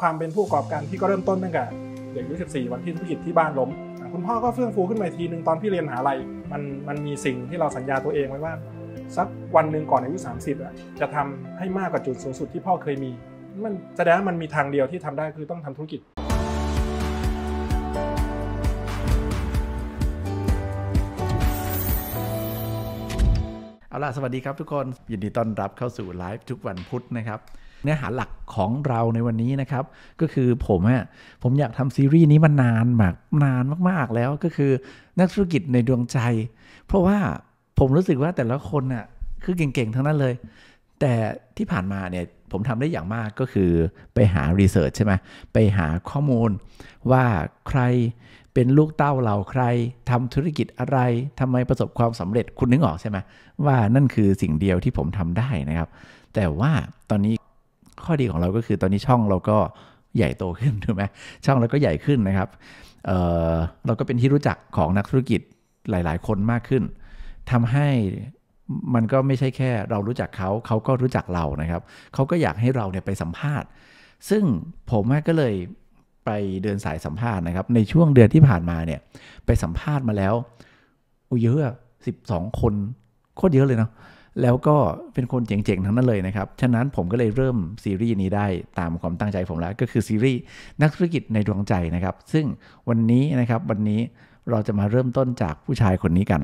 ความเป็นผู้ประกอบการที่ก็เริ่มต้นตั้งแต่เด็กอายุ14 วันที่ธุรกิจที่บ้านล้ม คุณพ่อก็เฟื่องฟูขึ้นมาทีหนึ่งตอนพี่เรียนหาอะไรมันมันมีสิ่งที่เราสัญญาตัวเองไว้ว่าสักวันหนึ่งก่อนอายุ30อ่ะจะทำให้มากกว่าจุดสูงสุดที่พ่อเคยมี มันแสดงว่ามันมีทางเดียวที่ทำได้คือต้องทำธุรกิจเอาล่ะสวัสดีครับ ทุกคน ยินดีต้อนรับเข้าสู่ไลฟ์ทุกวันพุธนะครับเนื้อหาหลักของเราในวันนี้นะครับ ก็คือผมฮะผมอยากทำซีรีส์นี้มานานมากนานมากๆแล้วก็คือนักธุรกิจในดวงใจ เพราะว่าผมรู้สึกว่าแต่ละคนน่ะคือเก่งๆทั้งนั้นเลย แต่ที่ผ่านมาเนี่ยผมทำได้อย่างมากก็คือไปหารีเสิร์ชใช่ไหมไปหาข้อมูลว่าใครเป็นลูกเต้าเหล่าใครทำธุรกิจอะไรทำไมประสบความสำเร็จคุณนึกออกใช่ไหมว่านั่นคือสิ่งเดียวที่ผมทำได้นะครับ แต่ว่าตอนนี้ข้อดีของเราก็คือตอนนี้ช่องเราก็ใหญ่โตขึ้นถูกไหมช่องเราก็ใหญ่ขึ้นนะครับเเราก็เป็นที่รู้จักของนักธุรกิจหลาย ๆ คนมากขึ้น ทำให้มันก็ไม่ใช่แค่เรารู้จักเขาเขาก็รู้จักเรานะครับ เขาก็อยากให้เราเนี่ยไปสัมภาษณ์ ซึ่งผมก็เลยไปเดินสายสัมภาษณ์นะครับในช่วงเดือนที่ผ่านมาเนี่ย ไปสัมภาษณ์มาแล้วอุเยอะสิบสองคนโคตรเยอะเลยเนาะแล้วก็เป็นคนเจ๋งๆทั้งนั้นเลยนะครับ ฉะนั้นผมก็เลยเริ่มซีรีส์นี้ได้ตามความตั้งใจผมแล้วก็คือซีรีส์นักธุรกิจในดวงใจนะครับ ซึ่งวันนี้นะครับวันนี้เราจะมาเริ่มต้นจากผู้ชายคนนี้กัน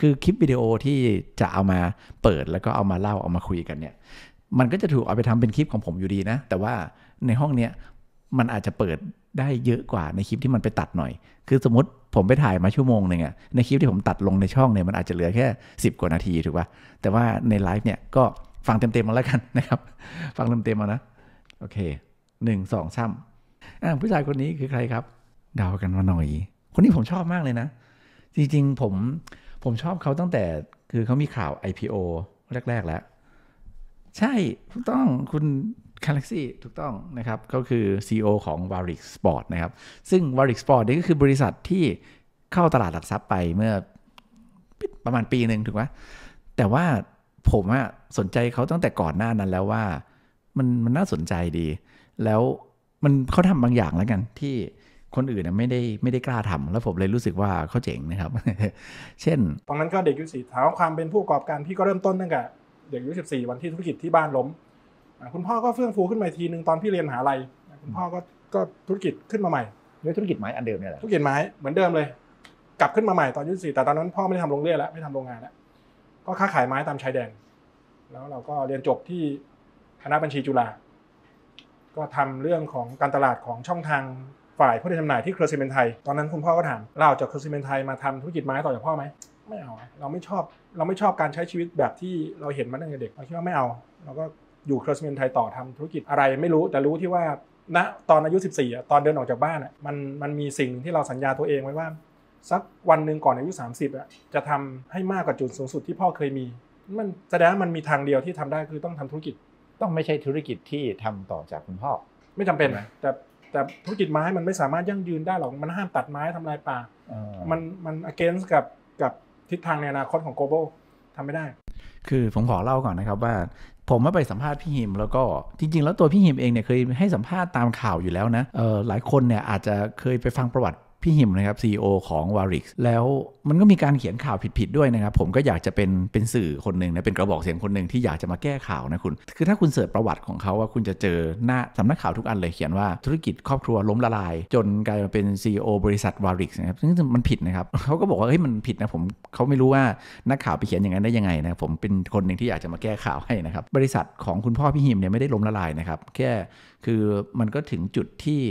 คือคลิปวิดีโอที่จะเอามาเปิดแล้วก็เอามาเล่าเอามาคุยกันเนี่ย มันก็จะถูกเอาไปทำเป็นคลิปของผมอยู่ดีนะ แต่ว่าในห้องเนี้ยมันอาจจะเปิดได้เยอะกว่าในคลิปที่มันไปตัดหน่อย คือสมมติผมไปถ่ายมาชั่วโมงหนึ่งอะในคลิปที่ผมตัดลงในช่องเนี่ยมันอาจจะเหลือแค่ 10 กว่านาทีถูกป่ะ แต่ว่าในไลฟ์เนี่ยก็ฟังเต็มๆมาแล้วกันนะครับ ฟังเต็มๆมานะ โอเค หนึ่งสองซ้ำอ่าผู้ชายคนนี้คือใครครับ เดากันมาหน่อย คนนี้ผมชอบมากเลยนะ จริงๆผมผมชอบเขาตั้งแต่ คือเขามีข่าว IPO แรก ๆ แล้วใช่ถูกต้องคุณคาแล็กซี่ถูกต้องนะครับ ก็คือ CEO ของ v a r i x Sport นะครับ ซึ่ง v a r i x Sport นี่ก็คือบริษัทที่เข้าตลาดหลักทรัพย์ไปเมื่อ ประมาณปีหนึ่งถูกไหมแต่ว่าผมอะสนใจเขาตั้งแต่ก่อนหน้านั้นแล้วว่ามันมันน่าสนใจดี แล้วมันเขาทำบางอย่างแล้วกันที่คนอื่นไม่ได้ไม่ได้กล้าทำ แล้วผมเลยรู้สึกว่าเขาเจ๋งนะครับ เช่นตอนนั้นก็เด็กยุคสีถามความเป็นผู้ประกอบการพี่ก็เริ่มต้นตั้งแต่เด็กอายุ14 วันที่ธุรกิจที่บ้านล้ม คุณพ่อก็เฟื่องฟูขึ้นมาทีนึงตอนพี่เรียนหาะไร คุณพ่อก็ก็ธุรกิจขึ้นมาใหม่ด้วยธุรกิจไม้อันเดิมเนี่ยแหละธุรกิจไม้เหมือนเดิมเลย กลับขึ้นมาใหม่ตอนอายุสี่แต่ตอนนั้น พ่อไม่ได้ทำโรงเรืยอแล้วไม่ทำโรงงานแล้ว ก็ค้าขายไม้ตามชายแดนแล้วเราก็เรียนจบที่คณะบัญชีจุฬา ก็ทำเรื่องของการตลาดของช่องทางฝ่ายผู้ำเนจำหน่ายที่เครือซีเมนไทย ตอนนั้นคุณพ่อก็ถามเราจากเครือซีเมนไทยมาทำธุรกิจไม้ต่อจากพ่อไหมไม่เอาเราไม่ชอบ เราไม่ชอบการใช้ชีวิตแบบที่เราเห็นมาตั้งแต่เด็กเราคิดว่าไม่เอา เราก็อยู่เครือสเมนไทยต่อทำธุรกิจอะไรไม่รู้แต่รู้ที่ว่าณตอนอายุ 14่ตอนเดินออกจากบ้านมันมันมีสิ่งที่เราสัญญาตัวเองไว้ว่าสักวันหนึ่งก่อนอายุ 30อ่ะจะทำให้มากกว่าจุดสูงสุดที่พ่อเคยมี มันแสดงว่ามันมีทางเดียวที่ทำได้คือต้องทำธุรกิจต้องไม่ใช่ธุรกิจที่ทำต่อจากคุณพ่อไม่จำเป็นแต่แต่ธุรกิจไม้มันไม่สามารถยั่งยืนได้หรอกมันห้ามตัดไม้ทำลายป่ามันมัน against กับกับทิศทางในอนาคตของโกลบอลทำไม่ได้ คือผมขอเล่าก่อนนะครับว่า ผมมาไปสัมภาษณ์พี่หิมแล้วก็ จริง ๆ แล้วตัวพี่หิมเองเนี่ยเคยให้สัมภาษณ์ตามข่าวอยู่แล้วนะเออหลายคนเนี่ยอาจจะเคยไปฟังประวัติพี่หิมนะครับ CEO ของ w a r i x แล้วมันก็มีการเขียนข่าวผิด ๆ ด้วยนะครับ ผมก็อยากจะเป็นเป็นสื่อคนหนึ่งนะเป็นกระบอกเสียงคนหนึ่งที่อยากจะมาแก้ข่าวนะคุณ คือถ้าคุณเสิร์ชประวัติของเขาว่าคุณจะเจอหน้าสำนักข่าวทุกอันเลยเขียนว่าธุรกิจครอบครัวล้มละลายจนกลายมาเป็น CEO บริษัท w a r i x นะครับ ซึ่งมันผิดนะครับเขาก็บอกว่าเฮ้ยมันผิดนะผมเขาไม่รู้ว่านักข่าวไปเขียนอย่างนั้นได้ยังไงนะผมเป็นคนหนึ่งที่อยากจะมาแก้ข่าวให้นะครับบริษัทของคุณพ่อพี่หิมเนี่ยไม่ได้ล้มละลายนะครับแค่คือมันก็ถึงจุดที่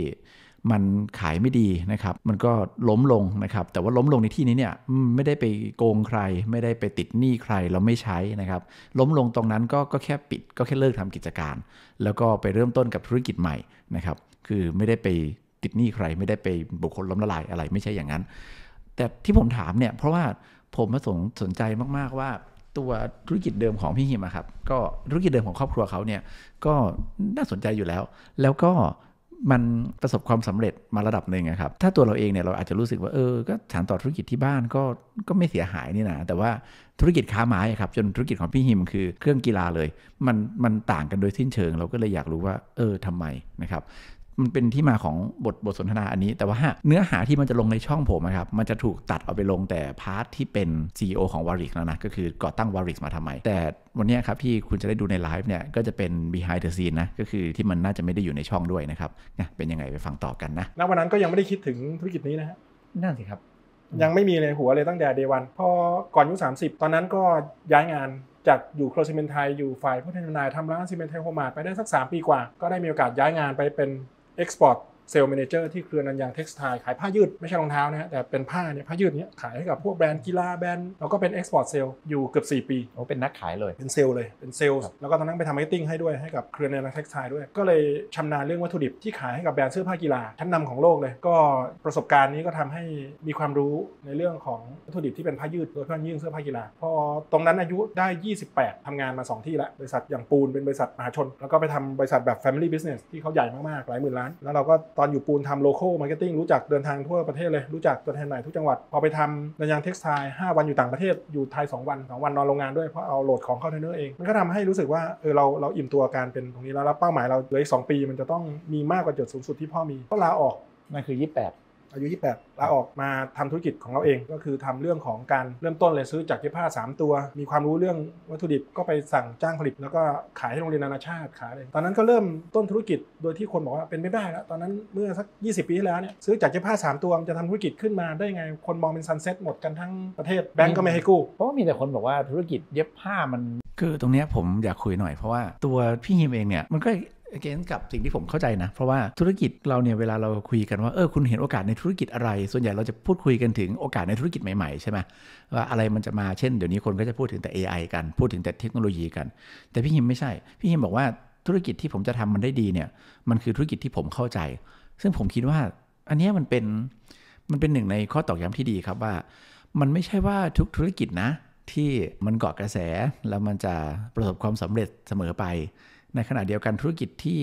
มันขายไม่ดีนะครับ มันก็ล้มลงนะครับ แต่ว่าล้มลงในที่นี้เนี่ยไม่ได้ไปโกงใคร ไม่ได้ไปติดหนี้ใครเราไม่ใช้นะครับ ล้มลงตรงนั้นก็ก็แค่ปิดก็แค่เลิกทำกิจการ แล้วก็ไปเริ่มต้นกับธุรกิจใหม่นะครับ คือไม่ได้ไปติดหนี้ใคร ไม่ได้ไปบุคคลล้มละลายอะไร ไม่ใช่อย่างนั้น แต่ที่ผมถามเนี่ยเพราะว่าผมมาสนสนใจมาก ๆ ว่าตัวธุรกิจเดิมของพี่หิมครับ ก็ธุรกิจเดิมของครอบครัวเขาเนี่ยก็น่าสนใจอยู่แล้ว แล้วก็มันประสบความสำเร็จมาระดับหนึ่งครับ ถ้าตัวเราเองเนี่ยเราอาจจะรู้สึกว่าเออ ก็สานต่อธุรกิจที่บ้านก็ ก็ไม่เสียหายนี่นะ แต่ว่าธุรกิจค้าไม้ครับ จนธุรกิจของพี่หิมคือเครื่องกีฬาเลย มัน มันต่างกันโดยสิ้นเชิง เราก็เลยอยากรู้ว่า เออทำไมนะครับมันเป็นที่มาของบทบทสนทนาอันนี้ แต่ว่าเนื้อหาที่มันจะลงในช่องผมนะครับมันจะถูกตัดเอาไปลงแต่พาร์ทที่เป็น CEO ของวาริกแล้วนะก็คือก่อตั้งวาริกมาทำไม แต่วันนี้ครับที่คุณจะได้ดูในไลฟ์เนี่ยก็จะเป็น behind the scene นะก็คือที่มันน่าจะไม่ได้อยู่ในช่องด้วยนะครับเป็นยังไงไปฟังต่อกันนะณวันนั้นก็ยังไม่ได้คิดถึงธุรกิจนี้นะฮะนั่นสิครับ ยังไม่มีเลยหัวเลยตั้งแต่เดวันพอก่อนอายุ30ตอนนั้นก็ย้ายงานจากอยู่โครซิเมนไทยอยู่ฝ่ายพัฒนาทำร้านซีเมนไทยโฮมาร์ทไปได้สัก3ปีกว่าก็ได้มีโอกาสย้ายงานไปเป็น export เซลล์แมเนเจอร์ที่เครือนันยางเท็กซ์ไทขายผ้ายืดไม่ใช่รองเท้านะฮะแต่เป็นผ้าเนี่ยผ้ายืดเนี้ยขายให้กับพวกแบรนด์กีฬาแบรนด์แล้วก็เป็นเอ็กซ์พอร์ตเซลล์อยู่เกือบ4ปีโอ้เป็นนักขายเลยเป็นเซลล์เลยเป็นเซลล์แล้วก็ตอนนั้นไปทำมาร์เก็ตติ้งให้ด้วยให้กับเครือนันยางเท็กซ์ไทด้วย ก็เลยชำนาญเรื่องวัตถุดิบที่ขายให้กับแบรนด์เสื้อผ้ากีฬาชั้นนำของโลกเลย ก็ประสบการณ์นี้ก็ทำให้มีความรู้ในเรื่องของวัตถุดิบที่เป็นผ้ายืดโดยเฉพาะยิ่งเสื้อผ้ากีฬาพอตรงนั้นอายุได้ 28 ทำงานมา 2 ที่ละบริษัทอย่างปูนเป็นบริษัทมหาชน แล้วก็ไปทำบริษัทแบบ Family Business ที่เขาใหญ่มากๆหลายหมื่นล้านแล้วเราก็ตตอนอยู่ปูนทำโลโก้มาร์เก็ตติ้งรู้จักเดินทางทั่วประเทศเลย รู้จักตัวแทนไหน่ทุกจังหวัด พอไปทำระยางเท็กซ์ไทยหวันอยู่ต่างประเทศอยู่ไทย2วัน2วันนอนโรงงานด้วย เพราะเอาโหลดของเข้าเทนเนอร์เอง มันก็ทำให้รู้สึกว่าเออเราเราอิ่มตัวการเป็นตรงนี้แล้ว แล้วเป้าหมายเราเหลืออีกสปีมันจะต้องมีมากกว่าจุดสูงสุดที่พ่อมีก็ลาออกนั่นคือ 28อายุ 28ลาออกมาทำธุรกิจของเราเองก็คือทำเรื่องของการเริ่มต้นเลยซื้อจากเย็บผ้า3ตัว มีความรู้เรื่องวัตถุดิบก็ไปสั่งจ้างผลิต แล้วก็ขายให้โรงเรียนนานาชาติขายเลยตอนนั้นก็เริ่มต้นธุรกิจโดยที่คนบอกว่าเป็นไม่ได้แล้วตอนนั้นเมื่อสัก 20 ปีที่แล้วเนี่ยซื้อจากเย็บผ้า3ตัวจะทำธุรกิจขึ้นมาได้ไงคนมองเป็นซันเซ็ตหมดกันทั้งประเทศแบงก์ก็ไม่ให้กู้เพราะว่ามีแต่คนบอกว่าธุรกิจเย็บผ้ามัน คือ ตรงนี้ผมอยากคุยหน่อยเพราะว่าตัวพี่ฮิมเองเนี่ยมันก็เกนกับสิ่งที่ผมเข้าใจนะ เพราะว่าธุรกิจเราเนี่ยเวลาเราคุยกันว่าเออคุณเห็นโอกาสในธุรกิจอะไรส่วนใหญ่เราจะพูดคุยกันถึงโอกาสในธุรกิจใหม่ๆใช่ไหมว่าอะไรมันจะมาเช่น เดี๋ยวนี้คนก็จะพูดถึงแต่ AI กันพูดถึงแต่เทคโนโลยีกัน แต่พี่หิมไม่ใช่ พี่หิมบอกว่าธุรกิจที่ผมจะทำมันได้ดีเนี่ยมันคือธุรกิจที่ผมเข้าใจ ซึ่งผมคิดว่าอันนี้มันเป็นมันเป็นหนึ่งในข้อตอกย้ำที่ดีครับว่า มันไม่ใช่ว่าทุกธุรกิจนะ ที่มันเกาะกระแสแล้วมันจะประสบความสำเร็จเสมอไปในขณะเดียวกันธุรกิจที่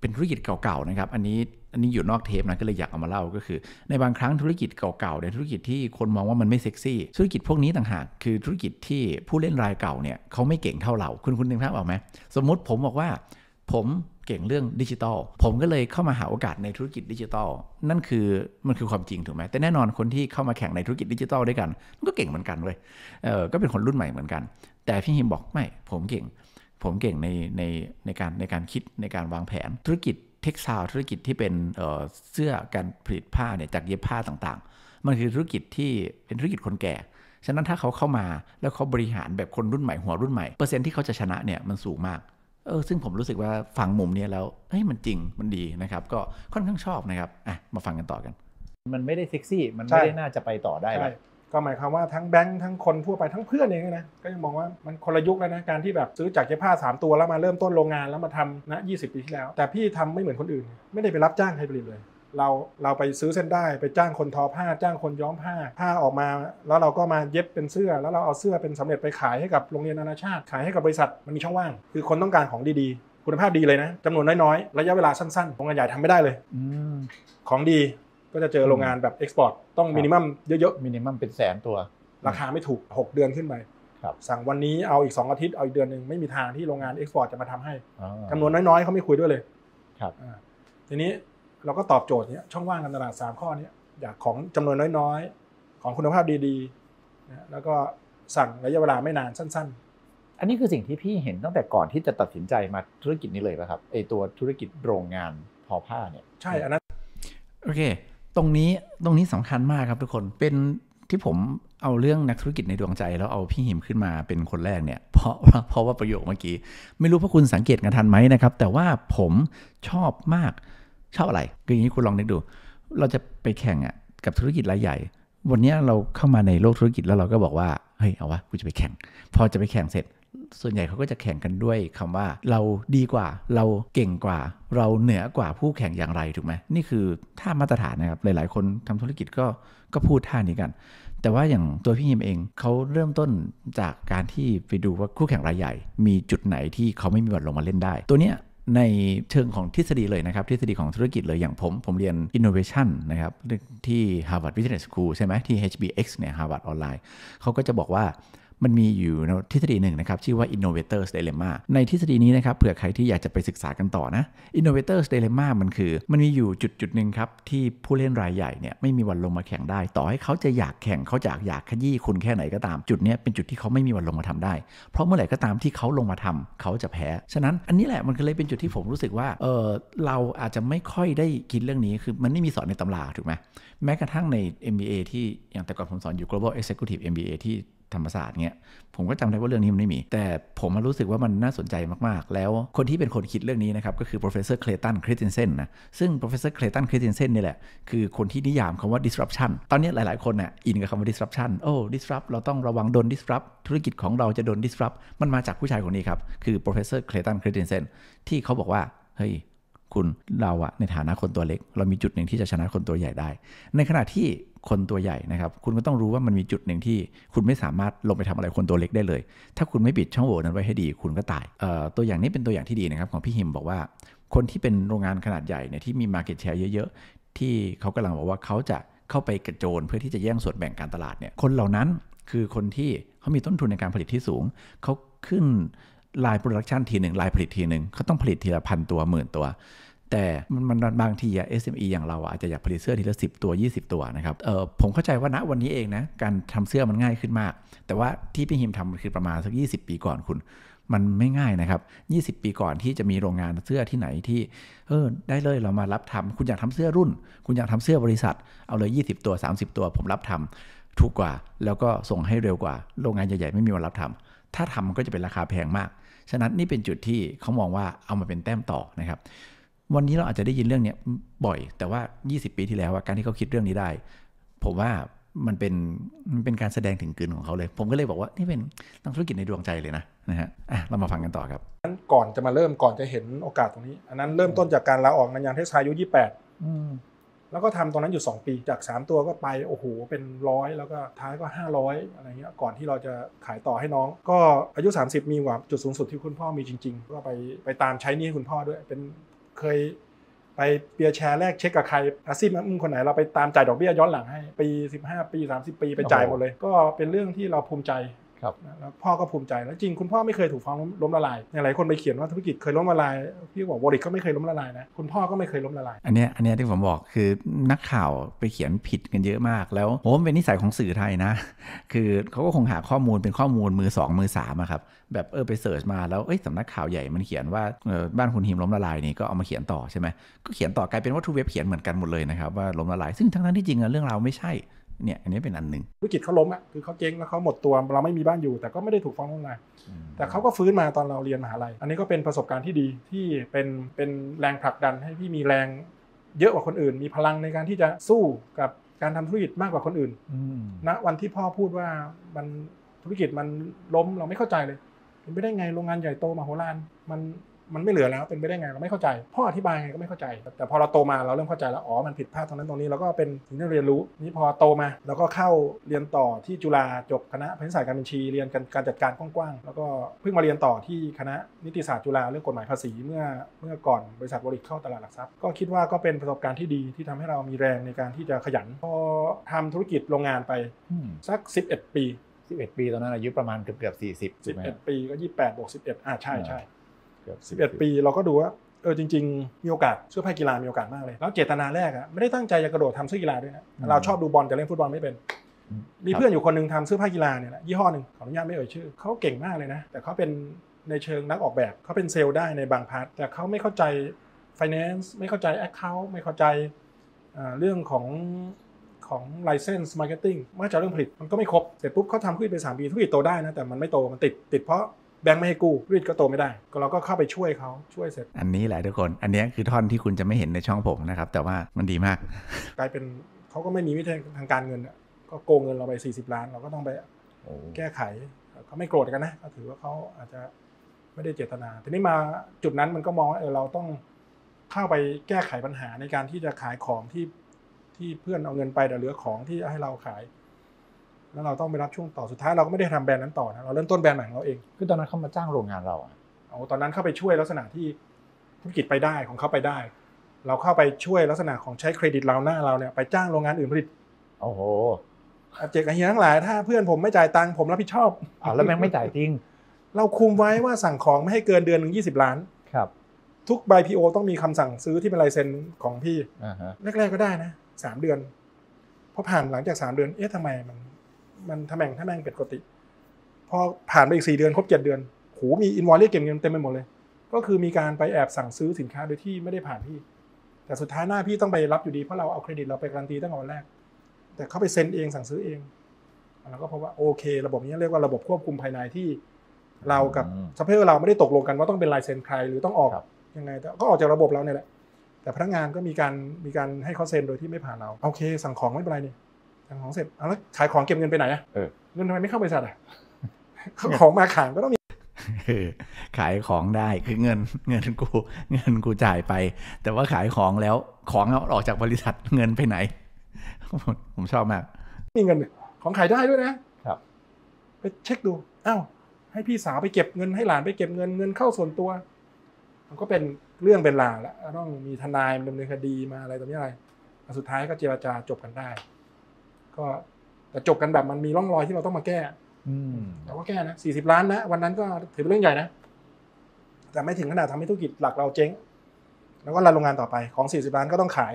เป็นธุรกิจเก่าๆนะครับอันนี้อันนี้อยู่นอกเทปนะก็เลยอยากเอามาเล่า ก็คือในบางครั้งธุรกิจเก่าๆในธุรกิจที่คนมองว่ามันไม่เซ็กซี่ ธุรกิจพวกนี้ต่างหาก คือธุรกิจที่ผู้เล่นรายเก่าเนี่ยเขาไม่เก่งเท่าเราคุณคุณนึกภาพออกไหมสมมติผมบอกว่า ผมเก่งเรื่องดิจิตอลผมก็เลยเข้ามาหาโอกาสในธุรกิจดิจิตอลนั่นคือมันคือความจริงถูกไหมแต่แน่นอนคนที่เข้ามาแข่งในธุรกิจดิจิตอลด้วยกัน ก็เก่งเหมือนกันเลยเออก็เป็นคนรุ่นใหม่เหมือนกันแต่พี่ฮิมบอกไม่ ผมเก่งผมเก่งในในในการในการคิดในการวางแผนธุรกิจเทคซาวธุรกิจที่เป็นเสื้อการผลิตผ้าเนี่ยจากเย็บผ้าต่างๆ มันคือธุรกิจที่เป็นธุรกิจคนแก่ ฉะนั้นถ้าเขาเข้ามาแล้วเขาบริหารแบบคนรุ่นใหม่ หัวรุ่นใหม่เปอร์เซ็นที่เขาจะชนะเนี่ยมันสูงมากเออซึ่งผมรู้สึกว่าฟังมุมนี้แล้วเฮ้ยมันจริงมันดีนะครับ ก็ค่อนข้างชอบนะครับอ่ะมาฟังกันต่อกัน มันไม่ได้เซ็กซี่ มันไม่ได้น่าจะไปต่อได้เลยก็หมายความว่าทั้งแบงค์ทั้งคนทั่วไปทั้งเพื่อนเองนะก็ยังมองว่ามันคนละยุคแล้วนะการที่แบบซื้อจากเย็บผ้า3ตัว แล้วมาเริ่มต้นโรงงานแล้วมาทำนะิบปีที่แล้ว แต่พี่ทำไม่เหมือนคนอื่น ไม่ได้ไปรับจ้างใครผลิตเลย เราเราไปซื้อเส้นได้ไปจ้างคนทอผ้า จ้างคนย้อมผ้า ผ้าออกมา แล้วเราก็มาเย็บเป็นเสื้อ แล้วเราเอาเสื้อเป็นสำเร็จไปขายให้กับโรงเรียนนานาชาติขายให้กับบริษัทมันมีช่องว่าง คือคนต้องการของดีๆ คุณภาพดีเลยนะจำนวนน้อยๆระยะเวลาสั้นๆโรงงานใหญ่ทำไม่ได้เลยอของดีก็จะเจอโรงงานแบบเอ็กซ์พอร์ตต้องมินิมัมเยอะๆ มินิมัมเป็นแสนตัว ราคาไม่ถูก 6 เดือนขึ้นไปสั่งวันนี้เอาอีก 2 อาทิตย์ เอาอีกเดือนหนึ่งไม่มีทางที่โรงงานเอ็กซ์พอร์ตจะมาทำให้จำนวนน้อยๆ เขาไม่คุยด้วยเลย ครับทีนี้เราก็ตอบโจทย์เนี้ย ช่องว่างการตลาด3ข้อนี้อยากของจำนวนน้อยๆ ของคุณภาพดีๆแล้วก็สั่งระยะเวลาไม่นานสั้น ๆ อันนี้คือสิ่งที่พี่เห็นตั้งแต่ก่อนที่จะตัดสินใจมาธุรกิจนี้เลยป่ะครับไอตัวธุรกิจโรงงานทอผ้าเนี่ยใช่อันนั้นโอเคตรงนี้ตรงนี้สำคัญมากครับทุกคน เป็นที่ผมเอาเรื่องนักธุรกิจในดวงใจ แล้วเอาพี่หิมขึ้นมาเป็นคนแรกเนี่ยเพราะเพราะว่าประโยคเมื่อกี้ ไม่รู้พวกคุณสังเกตกันทันไหมนะครับ แต่ว่าผมชอบมากชอบอะไรคืออย่างนี้คุณลองนึกดู เราจะไปแข่งอ่ะกับธุรกิจรายใหญ่ วันนี้เราเข้ามาในโลกธุรกิจแล้วเราก็บอกว่าเฮ้ยเอาวะกูจะไปแข่งพอจะไปแข่งเสร็จส่วนใหญ่เขาก็จะแข่งกันด้วยคำว่าเราดีกว่าเราเก่งกว่าเราเหนือกว่าผู้แข่งอย่างไรถูกไหมนี่คือท่ามาตรฐานนะครับหลายๆคนทำธุรกิจก็ก็พูดท่านี้กัน แต่ว่าอย่างตัวพี่ยิมเองเขาเริ่มต้นจากการที่ไปดูว่าคู่แข่งรายใหญ่ มีจุดไหนที่เขาไม่มีวันลงมาเล่นได้ ตัวเนี้ยในเชิงของทฤษฎีเลยนะครับ ทฤษฎีของธุรกิจเลยอย่างผม ผมเรียน innovation นะครับที่ Harvard Business School ใช่ไหมที่ HBX เนี่ย Harvard Online เขาก็จะบอกว่ามันมีอยู่ทฤษฎีหนึ่งนะครับชื่อว่า innovators dilemma ในทฤษฎีนี้นะครับเผื่อใครที่อยากจะไปศึกษากันต่อนะ innovators dilemma มันคือมันมีอยู่จุดจุดหนึ่งครับที่ผู้เล่นรายใหญ่เนี่ยไม่มีวันลงมาแข่งได้ ต่อให้เขาจะอยากแข่งเขาอยากอยากขยี้คุณแค่ไหนก็ตามจุดนี้เป็นจุดที่เขาไม่มีวันลงมาทำได้ เพราะเมื่อไหร่ก็ตามที่เขาลงมาทำเขาจะแพ้ ฉะนั้นอันนี้แหละมันก็เลยเป็นจุดที่ผมรู้สึกว่าเออเราอาจจะไม่ค่อยได้คิดเรื่องนี้คือมันไม่มีสอนในตำราถูกไหมแม้กระทั่งใน MBA ที่อย่างแต่ก่อนผมสอนอยู่ global executive MBA ที่ธรรมศาสตร์เงี้ยผมก็จำได้ว่าเรื่องนี้มันไม่มี แต่ผมรู้สึกว่ามันน่าสนใจมากๆ แล้วคนที่เป็นคนคิดเรื่องนี้นะครับ ก็คือ professor Clayton Christensen นะซึ่ง professor Clayton Christensen นี่แหละ คือคนที่นิยามคำว่า disruption ตอนนี้หลายๆคนนะ่ะอินกับคำว่า disruption โอ้ disrupt เราต้องระวังโดน disrupt ธุรกิจของเราจะโดน disrupt มันมาจากผู้ชายคนนี้ครับ คือ professor Clayton Christensen ที่เขาบอกว่าเฮ้ยคุณเราอะในฐานะคนตัวเล็ก เรามีจุดหนึ่งที่จะชนะคนตัวใหญ่ได้ ในขณะที่คนตัวใหญ่นะครับ คุณก็ต้องรู้ว่ามันมีจุดหนึ่งที่ คุณไม่สามารถลงไปทำอะไรคนตัวเล็กได้เลย ถ้าคุณไม่ปิดช่องโหว่นั้นไว้ให้ดี คุณก็ตาย ตัวอย่างนี้เป็นตัวอย่างที่ดีนะครับของพี่หิมบอกว่า คนที่เป็นโรงงานขนาดใหญ่เนี่ยที่มี market share เยอะๆ ที่เขากำลังบอกว่าเขาจะเข้าไปกระโจนเพื่อที่จะแย่งส่วนแบ่งการตลาดเนี่ย คนเหล่านั้นคือคนที่เขามีต้นทุนในการผลิตที่สูง เขาขึ้นลายโปรดักชันทีหนึ่งลายผลิตทีหนึ่งเขาต้องผลิตทีละพันตัวหมื่นตัวแต่มันมันบางทีอะ SME อย่างเราอาจจะอยากผลิตเสื้อทีละ10 ตัว 20 ตัวนะครับเออผมเข้าใจว่าณวันนี้เองนะ การทำเสื้อมันง่ายขึ้นมาก แต่ว่าที่พี่ฮิมทำคือประมาณสัก 20 ปีก่อนคุณ มันไม่ง่ายนะครับ 20 ปีก่อนที่จะมีโรงงานเสื้อที่ไหนที่เออได้เลยเรามารับทำ คุณอยากทำเสื้อรุ่น คุณอยากทำเสื้อบริษัท เอาเลย 20 ตัว 30 ตัว ผมรับทำถูกกว่าแล้วก็ส่งให้เร็วกว่าโรงงานใหญ่ๆไม่มีวันรับทำ ถ้าทำก็จะเป็นราคาแพงมาก ฉะนั้นนี่เป็นจุดที่เขามองว่าเอามาเป็นแต้มต่อนะครับวันนี้เราอาจจะได้ยินเรื่องนี้บ่อย แต่ว่า20ปีที่แล้วการที่เขาคิดเรื่องนี้ได้ ผมว่ามันเป็นมันเป็นการแสดงถึงกืนของเขาเลย ผมก็เลยบอกว่า นี่เป็นนักธุรกิจในดวงใจเลยนะนะฮะเรามาฟังกันต่อครับนั้นก่อนจะมาเริ่ม ก่อนจะเห็นโอกาสตรงนี้ อันนั้นเริ่มต้นจากการลาออกในยานเทศอายุยี่แปดแล้วก็ทำตอนนั้นอยู่ 2 ปี จาก3ตัวก็ไป โอ้โห เป็นร้อย แล้วก็ท้ายก็500อะไรเงี้ย ก่อนที่เราจะขายต่อให้น้อง ก็อายุ30มีกว่าจุดสูงสุดที่คุณพ่อมีจริงๆก็ไปไปตามใช้นี่้คุณพ่อด้วยเป็นเคยไปเปียร์แชร์แรกเช็คกับใครอาซีมึงคนไหนเราไปตามจ่ายดอกเบี้ยย้อนหลังให้ ปี 15 ปี 30 ปีไปจ่ายหมดเลย ก็เป็นเรื่องที่เราภูมิใจครับแล้วพ่อก็ภูมิใจแล้วจริง คุณพ่อไม่เคยถูกฟ้องล้มละลายหลายคนไปเขียนว่าธุรกิจเคยล้มละลายพี่บอกวอริกก็ไม่เคยล้มละลายนะคุณพ่อก็ไม่เคยล้มละลายอันนี้อันนี้ที่ผมบอกคือนักข่าวไปเขียนผิดกันเยอะมากแล้วโหมเป็นนิสัยของสื่อไทยนะ คือเขาก็คงหาข้อมูลเป็นข้อมูลมือ2มือ3อะครับแบบเออไปเสิร์ชมาแล้วเอ้ยสำนักข่าวใหญ่มันเขียนว่าบ้านคุณหิมล้มละลายนี่ก็เอามาเขียนต่อใช่ไหมก็เขียนต่อกลายเป็นว่าทุเว็บเขียนเหมือนกันหมดเลยนะครับ ว่าล้มละลาย ซึ่งทั้งที่จริงเรื่องราวไม่ใช่เนี่ยอันนี้เป็นอันหนึ่งธุรกิจเขาล้มอ่ะคือเขาเจ๊งแล้วเขาหมดตัว เราไม่มีบ้านอยู่ แต่ก็ไม่ได้ถูกฟ้องล้มอะไาแต่เขาก็ฟื้นมาตอนเราเรียนมหาลัยอันนี้ก็เป็นประสบการณ์ที่ดีที่เป็นเป็นแรงผลักดันให้พี่มีแรงเยอะกว่าคนอื่น มีพลังในการที่จะสู้กับการทำธุรกิจมากกว่าคนอื่นณนะวันที่พ่อพูดว่ามันธุรกิจมันล้มเราไม่เข้าใจเลยเป็นไปได้ไงโรงงานใหญ่โตมาโหฬารมันมันไม่เหลือแล้วเป็นไปได้ไงเราไม่เข้าใจ พ่ออธิบายไงก็ไม่เข้าใจ แต่พอเราโตมาเราเริ่มเข้าใจแล้วอ๋อมันผิดพลาดตรงนั้นตรงนี้เราก็เป็นสิ่งที่เรียนรู้นี่พอโตมาเราก็เข้าเรียนต่อที่จุฬาจบคณะพื้นศาสตร์การบัญชีเรียนการจัดการกว้างๆแล้วก็เพิ่งมาเรียนต่อที่คณะ นิติศาสตร์จุฬาเรื่องกฎหมายภาษีเมื่อเมื่อก่อนบริษัทบริษัทเข้าตลาดหลักทรัพย์ก็คิดว่าก็เป็นประสบการณ์ที่ดีที่ทำให้เรามีแรงในการที่จะขยัน พอทำธุรกิจโรงงานไปสัก 11 ปี 11 ปี ตอนนั้นอายุประมาณเกือบเกือบเอ็ดปี ก็ 28บวก็ดอ่าใช่ใช่สิบเอ็ดปีเราก็ดูว่าเออจริงๆ มีโอกาสเสื้อผ้ากีฬามีโอกาสมากเลยแล้วเจตนาแรกอะไม่ได้ตั้งใจจะกระโดดทำเสื้อกีฬาด้วยนะ เราชอบดูบอลแต่เล่นฟุตบอลไม่เป็น มีเพื่อนอยู่คนหนึงทำเสื้อผ้ากีฬาเนี่ยแหละยี่ห้อหนึ่งขออนุญาตไม่เอ่ยชื่อเขาเก่งมากเลยนะแต่เขาเป็นในเชิงนักออกแบบเขาเป็นเซลล์ได้ในบางพาร์ทแต่เขาไม่เข้าใจ finance ไม่เข้าใจ account ไม่เข้าใจเรื่องของของ license marketing มาจากเรื่องผลิตมันก็ไม่ครบเสร็จปุ๊บเขาทำธุรกิจไปสามปีธุรกิจโตได้นะแต่มันไม่โตมันติดติดเพราะแบงค์ไม่ให้กู้ริจก็โตไม่ได้ ก็เราก็เข้าไปช่วยเขาช่วยเสร็จ อันนี้แหละทุกคน อันนี้คือท่อนที่คุณจะไม่เห็นในช่องผมนะครับแต่ว่ามันดีมาก กลายเป็นเขาก็ไม่มีวิธีทางการเงินก็โกงเงินเราไป40 ล้านเราก็ต้องไปแก้ไขเขาไม่โกรธกันนะถือว่าเขาอาจจะไม่ได้เจตนาทีนี้มาจุดนั้นมันก็มองว่าเออเราต้องเข้าไปแก้ไขปัญหาในการที่จะขายของที่ที่เพื่อนเอาเงินไปแต่เหลือของที่ให้เราขายแล้วเราต้องไปรับช่วงต่อสุดท้ายเราก็ไม่ได้ทำแบรนด์นั้นต่อนะเราเริ่มต้นแบรนด์ใหม่ของเราเองคือตอนนั้นเขามาจ้างโรงงานเราออาตอนนั้นเข้าไปช่วยลักษณะที่ธุรกิจไปได้ของเขาไปได้ เราเข้าไปช่วยลักษณะของใช้เครดิตเราหน้าเราเนี่ยไปจ้างโรงงานอื่นผลิตโอ้โหเจ๊กเฮียทั้งหลาย ถ้าเพื่อนผมไม่จ่ายตังค์ผมรับผิดชอบอ๋อแล้วแม่งไม่จ่ายจริงเราคุมไว้ว่าสั่งของไม่ให้เกินเดือนหนึ่งยี่สิบล้านครับทุกใบพีโอต้องมีคำสั่งซื้อที่เป็นลายเซ็นของพี่แรกๆก็ได้นะสามเดือนพอผ่านหลังจากสามเดือนเอ๊ะทำไมมันมันทะแม่งทะแม่งเป็ดกติพอผ่านไปอีกสี่เดือน ครบเจ็ดเดือน หูมีอินวอ์เรียกเก็บเงินเต็มไปหมดเลย ก็คือมีการไปแอบสั่งซื้อสินค้าโดยที่ไม่ได้ผ่านพี่ แต่สุดท้ายหน้าพี่ต้องไปรับอยู่ดี เพราะเราเอาเครดิตเราไปการันตีตั้งแต่วันแรก แต่เขาไปเซ็นเองสั่งซื้อเองแล้วก็พบว่าโอเคระบบนี้เรียกว่าระบบควบคุมภายในที่ เรากับซัพพลายเร์เราไม่ได้ตกลงกันว่าต้องเป็นลายเซ็นใครหรือต้องออกยังไงแต่ก็ออกจากระบบเราเนี่ยแหละ แต่พนักงานก็มีการมีการให้เขาเซ็นโดยที่ไม่ผ่านเราโอเคสั่งของไม่เป็นไรเนี่ยทำของเสร็จเอาแล้วขายของเก็บเงินไปไหนอะเงินทำไมไม่เข้าบริษัทอะ ของมาขายก็ต้องมี ขายของได้คือเงินเงินกู เงินกูจ่ายไป แต่ว่าขายของแล้วของเอาออกจากบริษัทเงินไปไหน ผมชอบมากมีเงินของขายได้ด้วยนะ ครับไปเช็คดูอ้าวให้พี่สาวไปเก็บเงินให้หลานไปเก็บเงิน เงินเข้าส่วนตัว มันก็เป็นเรื่องเป็นราวแล้ว ต้องมีทนายดำเนินคดีมาอะไรต่อนี้อะไร สุดท้ายก็เจรจาจบกันได้ก็แต่จบกันแบบมันมีร่องรอยที่เราต้องมาแก้แต่ว่าแก้นะสี่สิบล้านนะวันนั้นก็ถือเป็นเรื่องใหญ่นะ แต่ไม่ถึงขนาดทำให้ธุรกิจหลักเราเจ๊ง แล้วก็รันโรงงานต่อไปของสี่สิบล้านก็ต้องขาย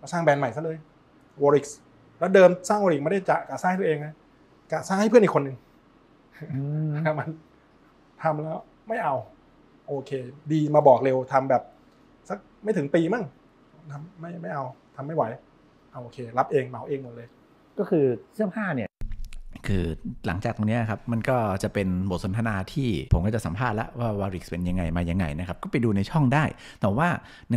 มาสร้างแบรนด์ใหม่ซะเลยวอริกส์แล้วเดิมสร้างวอริกไม่ได้จะกะสร้างตัวเองนะกะสร้างให้เพื่อนอีกคนหนึ่งมันทำแล้วไม่เอา โอเค ดีมาบอกเร็วทำแบบสักไม่ถึงปีมั้งทำไม่ไม่เอาทำไม่ไหวเอาโอเค รับเองเหมาเองหมดเลยก็คือเสื้อผ้าเนี่ย คือหลังจากตรงนี้ครับ มันก็จะเป็นบทสนทนาที่ผมก็จะสัมภาษณ์แล้วว่าวาริกเป็นยังไง มายังไงนะครับ ก็ไปดูในช่องได้ แต่ว่า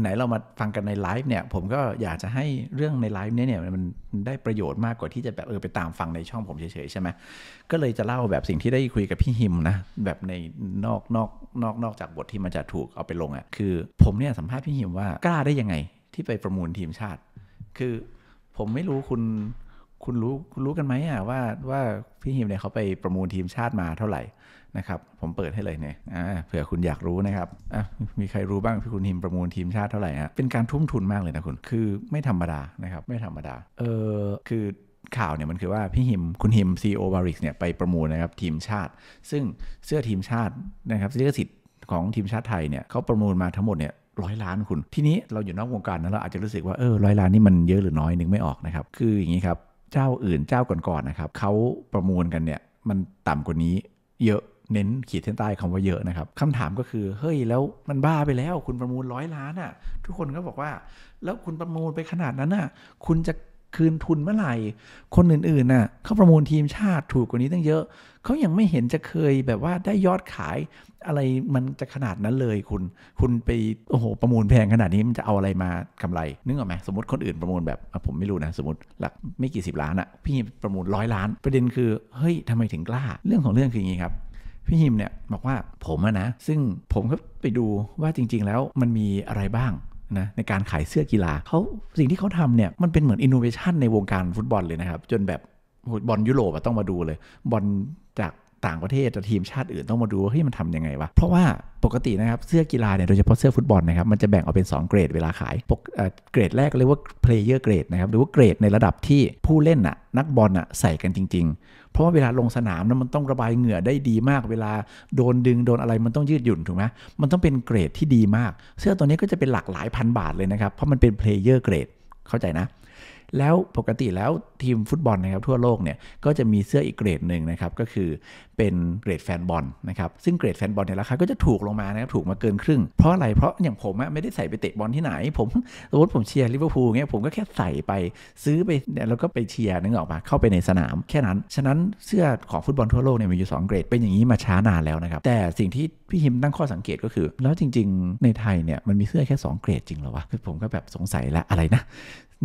ไหน ๆ เรามาฟังกันในไลฟ์เนี่ยผมก็อยากจะให้เรื่องในไลฟ์เนี่ยเนี่ยมันได้ประโยชน์มากกว่าที่จะแบบเออไปตามฟังในช่องผมเฉยๆ ใช่ไหมก็เลยจะเล่าแบบสิ่งที่ได้คุยกับพี่ฮิมนะแบบในนอกนอกนอกนอกจากบทที่มันจะถูกเอาไปลงอะ่ะคือ ผมเนี่ยสัมภาษณ์พี่ฮิมว่ากล้าได้ยังไง ที่ไปประมูลทีมชาติ คือผมไม่รู้คุณคุณรู้คุณรู้กันไหมอ่ะว่าว่าพี่หิมเนี่ยเขาไปประมูลทีมชาติมาเท่าไหร่นะครับผมเปิดให้เลยเนี่ยเผื่อคุณอยากรู้นะครับมีใครรู้บ้าง พี่คุณหิมประมูลทีมชาติเท่าไหร่ฮะเป็นการทุ่มทุนมากเลยนะคุณ คือไม่ธรรมดานะครับไม่ธรรมดาเออคือข่าวเนี่ยมันคือว่าพี่หิมคุณหิมซีโอบาริกเนี่ยไปประมูลนะครับทีมชาติ ซึ่งเสื้อทีมชาตินะครับเสื้อสิทธิ์ของทีมชาติไทยเนี่ยเขาประมูลมาทั้งหมดเนี่ยร้อยล้านคุณทีนี้เราอยู่นอกวงการนะเราอาจจะรู้สึกว่าเออร้อยล้านนี่มันเยอะหรือน้อยนึกไม่ออกนะครับคืออย่างนี้ครับเจ้าอื่นเจ้าก่อนๆนนะครับเขาประมูลกันเนี่ย มันต่ำกว่านี้ เยอะเน้นขีดเส้นใต้คำว่าเยอะนะครับคำถามก็คือเฮ้ยแล้วมันบ้าไปแล้ว คุณประมูลร้อยล้านอะ่ะทุกคนก็บอกว่า แล้วคุณประมูลไปขนาดนั้นอะ่ะ คุณจะคืนทุนเมื่อไหร่ คนอื่นๆน่ะเขาประมูลทีมชาติถูกกว่านี้ตั้งเยอะ เขายังไม่เห็นจะเคยแบบว่าได้ยอดขาย อะไรมันจะขนาดนั้นเลยคุณ คุณไปโอ้โหประมูลแพงขนาดนี้ มันจะเอาอะไรมากำไรนึกออกไหมสมมติคนอื่นประมูลแบบผมไม่รู้นะสมมติหลักไม่กี่สิบล้านอะพี่ประมูลร้อยล้าน ประเด็นคือเฮ้ยทำไมถึงกล้า เรื่องของเรื่องคืออย่างนี้ครับ พี่หิมเนี่ยบอกว่าผมอะนะซึ่งผมก็ไปดูว่าจริง ๆ แล้วมันมีอะไรบ้างนะในการขายเสื้อกีฬาเขาสิ่งที่เขาทำเนี่ยมันเป็นเหมือนอินโนเวชันในวงการฟุตบอลเลยนะครับ จนแบบบอลยุโรปต้องมาดูเลย บอลจากต่างประเทศ จากทีมชาติอื่นต้องมาดูว่าเฮ้ยมันทำยังไงวะเพราะว่าปกตินะครับเสื้อกีฬาเนี่ยโดยเฉพาะเสื้อฟุตบอลนะครับมันจะแบ่งออกเป็น 2 เกรดเวลาขายเกรดแรกเรียกว่า player grade นะครับหรือว่าเกรดในระดับที่ผู้เล่นน่ะนักบอลน่ะใส่กันจริงเพราะว่าเวลาลงสนามนะมันต้องระบายเหงื่อได้ดีมาก เวลาโดนดึงโดนอะไรมันต้องยืดหยุ่นถูกไหมมันต้องเป็นเกรดที่ดีมาก เสื้อตัวนี้ก็จะเป็นหลักหลายพันบาทเลยนะครับ เพราะมันเป็นเพลเยอร์เกรดเข้าใจนะ แล้วปกติแล้วทีมฟุตบอลนะครับทั่วโลกเนี่ยก็จะมีเสื้ออีกเกรดหนึ่งนะครับ ก็คือเป็นเกรดแฟนบอลนะครับ ซึ่งเกรดแฟนบอลเนี่ยราคาก็จะถูกลงมานะครับ ถูกมาเกินครึ่ง เพราะอะไร เพราะอย่างผมไม่ได้ใส่ไปเตะบอลที่ไหน ผมสมมติผมเชียร์ลิเวอร์พูลเงี้ยผมก็แค่ใส่ไปซื้อไปเนี่แล้วก็ไปเชียร์นึกออกปะเข้าไปในสนาม แค่นั้น ฉะนั้นเสื้อของฟุตบอลทั่วโลกเนี่ยมีอยู่ 2 เกรด เป็นอย่างนี้มาช้านานแล้วนะครับ แต่สิ่งที่พี่ฮิมตั้งข้อสังเกตก็คือ แล้วจริง ๆ ในไทยเนี่ยมันมีเสื้อแค่ 2 เกรดจริงหรอวะคือผมก็แบบสงสัยละอะไรนะ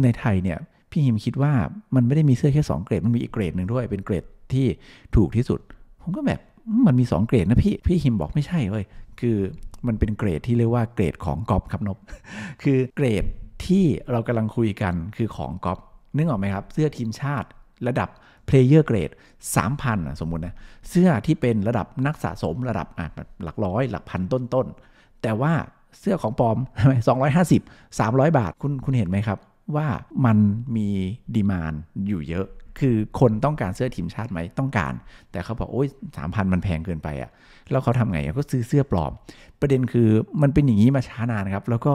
ในไทยเนี่ยพี่ฮิมคิดว่ามันไม่ได้มีเสื้อแค่ 2 เกรดมันมีอีกเกรดหนึ่งด้วย เป็นเกรดที่ถูกที่สุดมก็แบบมันมี 2 เกรดนะพี่ พี่ฮิมบอกไม่ใช่เว้ย คือมันเป็นเกรดที่เรียกว่าเกรดของกอบครับนบ คือเกรดที่เรากำลังคุยกันคือของกอบนึกออกไหมครับ เสื้อทีมชาติระดับเพลเยอร์เกรด3,000สมมุตินะเสื้อที่เป็นระดับนักสะสมระดับหลักร้อยหลักพันต้นๆแต่ว่าเสื้อของปลอมใช่ไหมสองร้อยห้าสิบสามร้อยบาทคุณคุณเห็นไหมครับ ว่ามันมีดีมานอยู่เยอะคือคนต้องการเสื้อทีมชาติไหมต้องการ แต่เขาบอกโอ้ยสามพันมันแพงเกินไปอะ่ะ แล้วเขาทำไงก็ซื้อเสื้อปลอม ประเด็นคือมันเป็นอย่างนี้มาช้านานครับ แล้วก็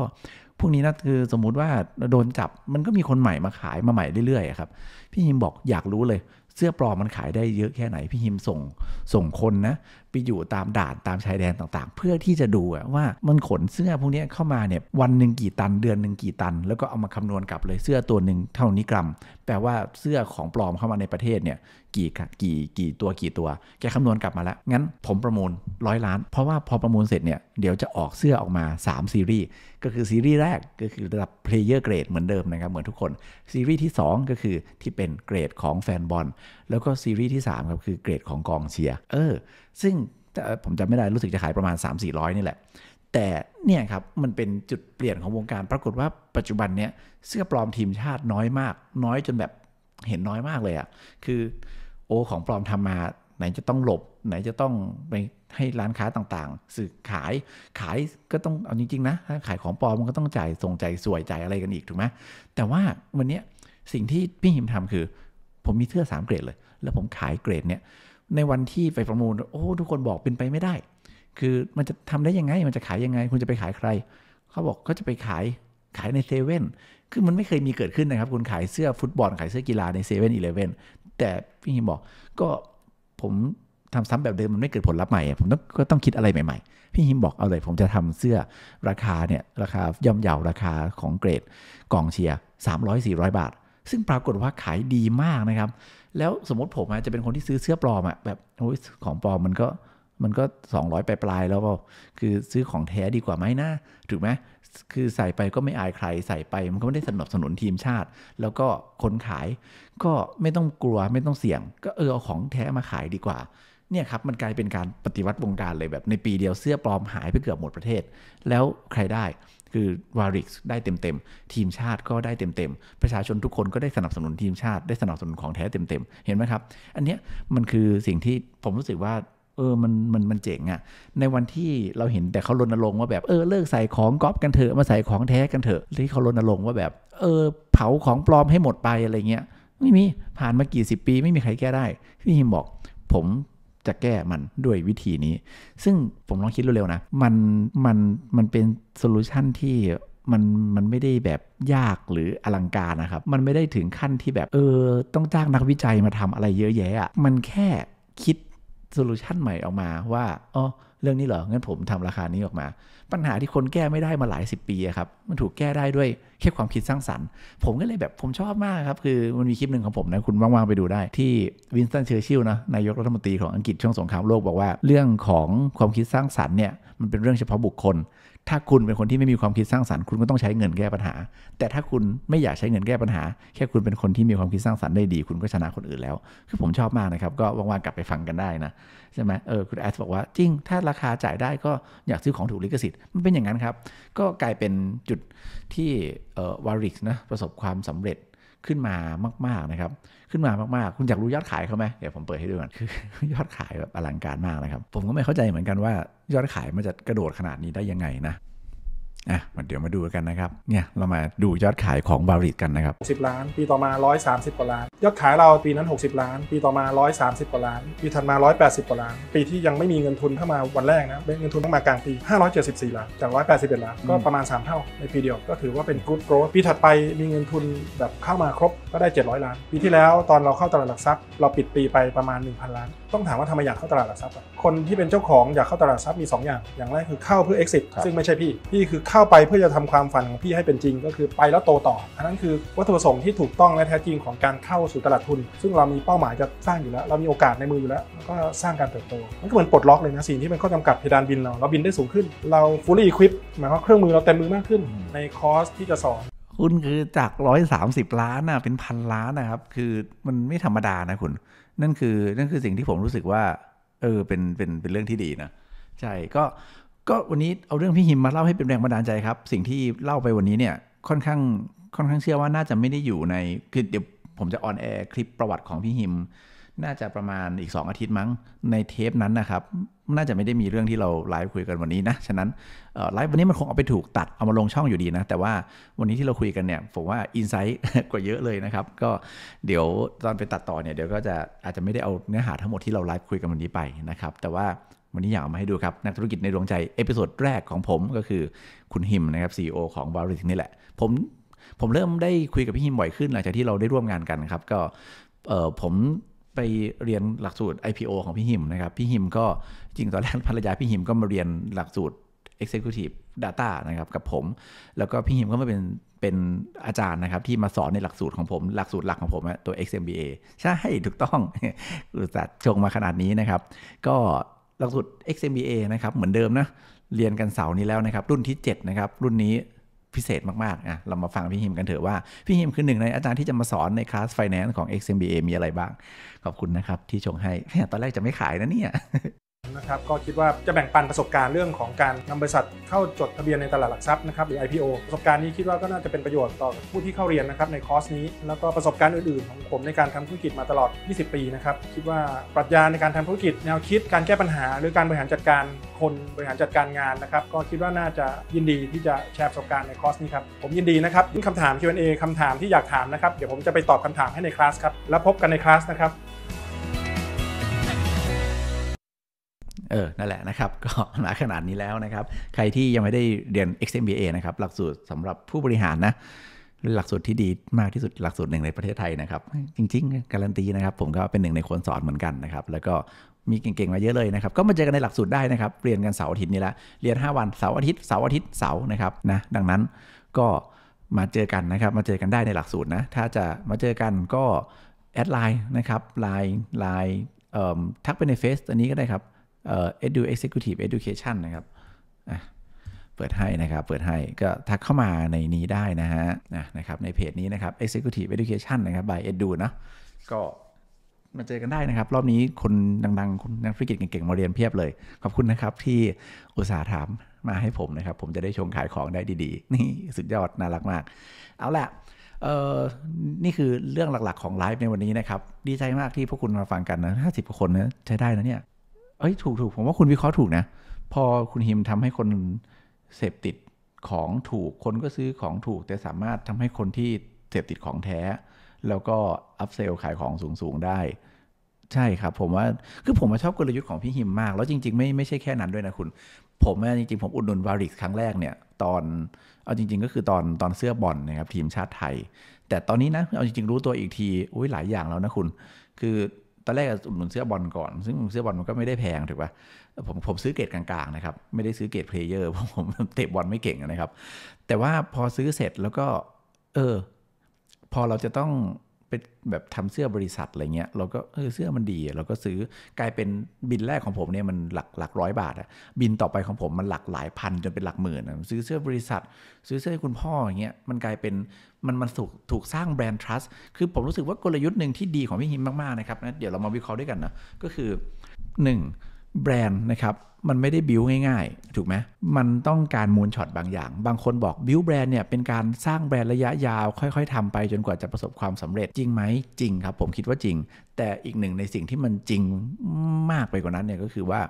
พวกนี้นะคือสมมุติว่าโดนจับมันก็มีคนใหม่มาขายมาใหม่เรื่อยๆครับพี่ฮิมบอกอยากรู้เลยเสื้อปลอมมันขายได้เยอะแค่ไหน พี่หิมส่งส่งคนนะไปอยู่ตามด่านตามชายแดนต่างๆ เพื่อที่จะดูว่ามันขนเสื้อพวกนี้เข้ามาเนี่ยวันหนึ่งกี่ตัน เดือนหนึ่งกี่ตัน แล้วก็เอามาคำนวณกลับเลยเสื้อตัวหนึ่งเท่านี้กรัมแปลว่าเสื้อของปลอมเข้ามาในประเทศเนี่ยกี่กี่กี่ตัวกี่ตัว แกคำนวณกลับมาแล้วงั้นผมประมูลร้อยล้าน เพราะว่าพอประมูลเสร็จเนี่ยเดี๋ยวจะออกเสื้อออกมา 3 ซีรีส์ก็คือซีรีส์แรกก็คือระดับเพลเยอร์เกรดเหมือนเดิมนะครับ เหมือนทุกคน ซีรีส์ที่ 2 ก็คือที่เป็นเกรดของแฟนบอลแล้วก็ซีรีส์ที่3ครับคือเกรดของกองเชียร์เออซึ่ง ผมจำไม่ได้รู้สึกจะขายประมาณ 3-400 นี่แหละ แต่เนี่ยครับมันเป็นจุดเปลี่ยนของวงการปรากฏว่าปัจจุบันเนี่ยเสื้อปลอมทีมชาติน้อยมาก น้อยจนแบบเห็นน้อยมากเลยอะ่ะคือของปลอมทำมาไหนจะต้องหลบไหนจะต้องไปให้ร้านค้าต่างๆสื่อขายขายก็ต้องเอาจริงๆนะถ้าขายของปลอมมันก็ต้องจ่ายส่งใจสวยใจอะไรกันอีกถูกไหมแต่ว่าวันนี้สิ่งที่พี่หิมทำคือผมมีเสื้อมเกรดเลย แล้วผมขายเกรดเนี่ยในวันที่ไปประมูลโอ้ทุกคนบอกเป็นไปไม่ได้ คือมันจะทำได้ยังไง มันจะขายยังไง คุณจะไปขายใครเขาบอกก็จะไปขายขายในเซเว่นคือมันไม่เคยมีเกิดขึ้นนะครับ คุณขายเสื้อฟุตบอล ขายเสื้อกีฬาในเซเว่นอีเลเว่นแต่พี่หิมบอกก็ผมทำซ้ำแบบเดิมมันไม่เกิดผลลัพธ์ใหม่ ผมต้องก็ต้องคิดอะไรใหม่ๆ พี่ฮิมบอกเอาเลยผมจะทำเสื้อราคาเนี่ยราคาย่อมเยาราคาของเกรดกองเชียร์สามร้อยสี่ร้อยบาท ซึ่งปรากฏว่าขายดีมากนะครับ แล้วสมมติผมอาจจะเป็นคนที่ซื้อเสื้อปลอมอะแบบอของปลอมมันก็มันก็้อยปลายปลายแล้วเปล่าคือซื้อของแท้ดีกว่าไหมนะถูกไหมคือใส่ไปก็ไม่อายใครใส่ไปมันก็ไม่ได้สนับสนุนทีมชาติ แล้วก็คนขายก็ไม่ต้องกลัวไม่ต้องเสี่ยง ก็เออเอาของแท้มาขายดีกว่าเนี่ยครับมันกลายเป็นการปฏิวัติวงการเลยแบบในปีเดียวเสื้อปลอมหายไปเกือบหมดประเทศ แล้วใครได้คือวาริก ได้เต็มๆ ทีมชาติก็ได้เต็มๆประชาชนทุกคนก็ได้สนับสนุนทีมชาติได้สนับสนุนของแท้เต็ม ๆ เห็นไหมครับอันเนี้ยมันคือสิ่งที่ผมรู้สึกว่าเออมันมันมันเจ๋งอะ่ะในวันที่เราเห็นแต่เขารณรงค์ว่าแบบเออ เลิกใส่ของก๊อปกันเถอะมาใส่ของแท้กันเถอะที่เขารณรงค์ว่าแบบเออเผาของปลอมให้หมดไปอะไรเงี้ยไม่มีผ่านมากี่สิบปี ไม่มีใครแก้ได้พี่ฮิมบอก ผมจะแก้มันด้วยวิธีนี้ ซึ่งผมลองคิดเร็วๆนะมันมันมันเป็นโซลูชันที่มันมันไม่ได้แบบยากหรืออลังการนะครับมันไม่ได้ถึงขั้นที่แบบ เออต้องจ้างนักวิจัยมาทำอะไรเยอะแยะอ่ะมันแค่คิดโซลูชันใหม่ออกมาว่าอ๋อเรื่องนี้เหรอ งั้นผมทำราคานี้ออกมา ปัญหาที่คนแก้ไม่ได้มาหลาย 10 ปีครับ มันถูกแก้ได้ด้วยแค่ความคิดสร้างสรรค์ ผมก็เลยแบบผมชอบมากครับ คือมันมีคลิปหนึ่งของผมนะ คุณว่างๆไปดูได้ ที่วินสตันเชอร์ชิลล์นะนายกรัฐมนตรีของอังกฤษช่วงสงครามโลก บอกว่าเรื่องของความคิดสร้างสรรค์เนี่ยมันเป็นเรื่องเฉพาะบุคคลถ้าคุณเป็นคนที่ไม่มีความคิดสร้างสรรค์ คุณก็ต้องใช้เงินแก้ปัญหา แต่ถ้าคุณไม่อยากใช้เงินแก้ปัญหา แค่คุณเป็นคนที่มีความคิดสร้างสรรค์ได้ดี คุณก็ชนะคนอื่นแล้ว คือผมชอบมากนะครับ ก็ว่างๆกลับไปฟังกันได้นะใช่ไหมเออคุณแอสบอกว่า จริงถ้าราคาจ่ายได้ก็อยากซื้อของถูกลิขสิทธิ์มันเป็นอย่างนั้นครับก็กลายเป็นจุดที่เออวาริกนะประสบความสำเร็จขึ้นมามาก ๆ นะครับ ขึ้นมามาก ๆ คุณอยากรู้ยอดขายเขาไหมเดี๋ยวผมเปิดให้ดูก่อนคือ ยอดขายแบบอลังการมากนะครับ ผมก็ไม่เข้าใจเหมือนกันว่ายอดขายมันจะกระโดดขนาดนี้ได้ยังไงนะอ่ะ เดี๋ยวมาดูกันนะครับ เนี่ย เรามาดูยอดขายของบาริตกันนะครับ10 ล้าน ปีต่อมา 130กว่าล้าน ยอดขายเราปีนั้น 60 ล้าน ปีต่อมา 130กว่าล้านปีถัดมา 180กว่าล้านปีที่ยังไม่มีเงินทุนเข้ามาวันแรกนะเงินทุนเข้ามากลางปี 574ล้านจาก 181 ล้านก็ประมาณ 3 เท่า ในปีเดียวก็ถือว่าเป็น good growth ปีถัดไปมีเงินทุนแบบเข้ามาครบก็ได้700ล้าน ปีที่แล้วตอนเราเข้าตลาดหลักทรัพย์ เราปิดปีไปประมาณ1,000 ล้านต้องถามว่าทำไมอยากเข้าตลาดหลักทรัพย์คนที่เป็นเจ้าของอยากเข้าตลาดทรัพย์มี 2 อย่าง อย่างแรกคือเข้าเพื่อ exit ซึ่งไม่ใช่พี่ พี่คือเข้าไปเพื่อจะทำความฝันของพี่ให้เป็นจริง ก็คือไปแล้วโตต่อ อันนั้นคือวัตถุประสงค์ที่ถูกต้องและแท้จริงของการเข้าสู่ตลาดทุน ซึ่งเรามีเป้าหมายจะสร้างอยู่แล้ว เรามีโอกาสในมืออยู่แล้ว ก็สร้างการเติบโต มันก็เหมือนปลดล็อกเลยนะ สิ่งที่เป็นข้อจำกัดเพดานบินเราเราบินได้สูงขึ้น เรา fully equipped หมายความเครื่องมือเราเต็มมือมากขึ้น ในคอร์สที่จะสอน คุณคือจากร้อยสามสิบล้านนะเป็นพันล้านนะครับคือมันไม่ธรรมดานะคุณนั่นคือนั่นคือสิ่งที่ผมรู้สึกว่าเออเป็นเป็นเป็นเรื่องที่ดีนะ ใช่ก็ก็วันนี้เอาเรื่องพี่หิมมาเล่าให้เป็นแรงบันดาลใจครับ สิ่งที่เล่าไปวันนี้เนี่ย ค่อนข้างค่อนข้างเชื่อว่าน่าจะไม่ได้อยู่ในคือเดี๋ยวผมจะออนแอร์คลิปประวัติของพี่หิมน่าจะประมาณอีก 2 อาทิตย์มั้งในเทปนั้นนะครับน่าจะไม่ได้มีเรื่องที่เราไลฟ์คุยกันวันนี้นะฉะนั้นไลฟ์วันนี้มันคงเอาไปถูกตัดเอามาลงช่องอยู่ดีนะแต่ว่าวันนี้ที่เราคุยกันเนี่ย ผมว่าอินไซต์กว่าเยอะเลยนะครับก็เดี๋ยวตอนไปตัดต่อเนี่ยเดี๋ยวก็จะอาจจะไม่ได้เอาเนื้อหาทั้งหมดที่เราไลฟ์คุยกันวันนี้ไปนะครับแต่ว่าวันนี้อยากมาให้ดูครับนักธุรกิจในดวงใจเอพิโซดแรกของผมก็คือคุณหิมนะครับ c โอของบริษัทนี่แหละผมผมเริ่มได้คุยกับพี่หิมบ่อยขึ้น หลังจากที่เราได้ร่วมงานกันครับก็ผมไปเรียนหลักสูตร IPO ของพี่หิมนะครับ พี่หิมก็จริงตอนแรกภรรยาพี่หิมก็มาเรียนหลักสูตร Executive Data นะครับกับผม แล้วก็พี่หิมก็มาเป็น เป็นอาจารย์นะครับที่มาสอนในหลักสูตรของผมหลักสูตรหลักของผมตัว XMBA ใช่ถูกต้องตส่จั์ชงมาขนาดนี้นะครับ ก็หลักสูตร XMBA นะครับเหมือนเดิมนะ เรียนกันเสาร์นี้แล้วนะครับรุ่นที่ 7 นะครับ รุ่นนี้พิเศษมากๆอ่ะเรามาฟังพี่หิมกันเถอะว่า พี่หิมคือหนึ่งในอาจารย์ที่จะมาสอนในคลาสไฟแนนซ์ของ XMBA มีอะไรบ้าง ขอบคุณนะครับที่ชงให้ตอนแรกจะไม่ขายนะเนี่ยนะครับก็คิดว่าจะแบ่งปันประสบการณ์เรื่องของการนำบริษัทเข้าจดทะเบียนในตลาดหลักทรัพย์นะครับหรือ IPO ประสบการณ์นี้คิดว่าก็น่าจะเป็นประโยชน์ต่อผู้ที่เข้าเรียนนะครับในคอร์สนี้ แล้วก็ประสบการณ์อื่นๆของผมในการทำธุรกิจมาตลอด 20 ปีนะครับคิดว่าปรัชญาในการทำธุรกิจ แนวคิดการแก้ปัญหาหรือการบริหารจัดการคนบริหารจัดการงานนะครับ ก็คิดว่าน่าจะยินดีที่จะแชร์ประสบการณ์ในคอร์สนี้ครับผมยินดีนะครับมีคำถาม Q&A คำถามที่อยากถามนะครับเดี๋ยวผมจะไปตอบคำถามให้ในคลาสครับแล้วพบกันในคลาสนะครับเออ นั่นแหละนะครับ ก็หนาขนาดนี้แล้วนะครับ ใครที่ยังไม่ได้เรียน XMBA นะครับ หลักสูตรสำหรับผู้บริหารนะ หลักสูตรที่ดีมากที่สุด หลักสูตรหนึ่งในประเทศไทยนะครับ จริง ๆ การันตีนะครับผมก็เป็นหนึ่งในคนสอนเหมือนกันนะครับ แล้วก็มีเก่งๆมาเยอะเลยนะครับ ก็มาเจอกันในหลักสูตรได้นะครับ เรียนกันเสาร์อาทิตย์นี่ละ เรียน 5 วัน เสาร์อาทิตย์ เสาร์อาทิตย์ เสาร์นะครับ นะ ดังนั้นก็มาเจอกันนะครับ มาเจอกันได้ในหลักสูตรนะ ถ้าจะมาเจอกันก็แอดไลน์นะครับไลน์ไลน์ทักไปในเฟซอันนี้ก็ได้ครับเอ็ด edu e x ซ c u t ทีฟเอ็ดูเคชันนะครับเปิดให้นะครับเปิดให้ก็ทักเข้ามาในนี้ได้นะฮะนะครับ ในเพจนี้นะครับเอ e x ซ c u t ทีฟเอ็ดูเคชันนะครับบาย by ดูเนะก็มาเจอกันได้นะครับ รอบนี้คนดัง ๆ คนนักธุรกิจเก่งๆมาเรียนเพียบเลย ขอบคุณนะครับ ที่อุตส่าห์ถามมาให้ผมนะครับ ผมจะได้ชงขายของได้ดีๆนี่สุดยอดน่ารักมาก เอาละเออนี่คือเรื่องหลักๆของไลฟ์ในวันนี้นะครับดีใจมากที่พวกคุณมาฟังกันนะห้าสิบกว่าคนนะใช้ได้นะเนี่ยเอ้ยถูกถูกผมว่าคุณวิเคราะห์ถูกนะ พอคุณฮิมทำให้คนเสพติดของถูกคนก็ซื้อของถูก แต่สามารถทำให้คนที่เสพติดของแท้ แล้วก็อัพเซลขายของสูง ๆได้ ใช่ครับผมว่า คือผมมาชอบกลยุทธ์ของพี่ฮิมมาก แล้วจริงๆไม่ไม่ใช่แค่นั้นด้วยนะคุณ ผมจริงๆผมอุดหนุนวาริกครั้งแรกเนี่ยตอนเอาจริง ๆ ก็คือตอนตอนเสื้อบอลนะครับทีมชาติไทย แต่ตอนนี้นะเอาจริงๆ รู้ตัวอีกทีอุ้ยหลายอย่างแล้วนะคุณ คือตอนแรกอุดหนุนเสื้อบอลก่อน ซึ่งเสื้อบอลมันก็ไม่ได้แพงถูกปะผมผมซื้อเกรดกลางๆนะครับ ไม่ได้ซื้อเกรดเพลเยอร์เพราะผมเตะบอลไม่เก่งนะครับ แต่ว่าพอซื้อเสร็จแล้วก็ เออ พอเราจะต้องเป็นแบบทำเสื้อบริษัทอะไรเงี้ยเราก็เออเสื้อมันดี เราก็ซื้อกลายเป็นบินแรกของผมเนี่ยมันหลักหลักร้อยบาทอะบินต่อไปของผมมันหลักหลายพันจนเป็นหลักหมื่นซื้อเสื้อบริษัท ซื้อเสื้อให้คุณพ่ออย่างเงี้ยมันกลายเป็นมันมันถูกถูกสร้างแบรนด์ trust คือผมรู้สึกว่ากลยุทธ์หนึ่งที่ดีของพี่ฮิมมากๆนะครับนะเดี๋ยวเรามาวิเคราะห์ด้วยกันนะก็คือ 1แบรนด์นะครับ มันไม่ได้บิวง่ายๆถูกไหมมันต้องการมูลช็อตบางอย่าง บางคนบอกบิวแบรนด์เนี่ย เป็นการสร้างแบรนด์ระยะยาว ค่อยๆ ทำไปจนกว่าจะประสบความสำเร็จจริงไหมจริงครับผมคิดว่าจริงแต่อีกหนึ่งในสิ่งที่มันจริงมากไปกว่านั้นเนี่ยก็คือว่า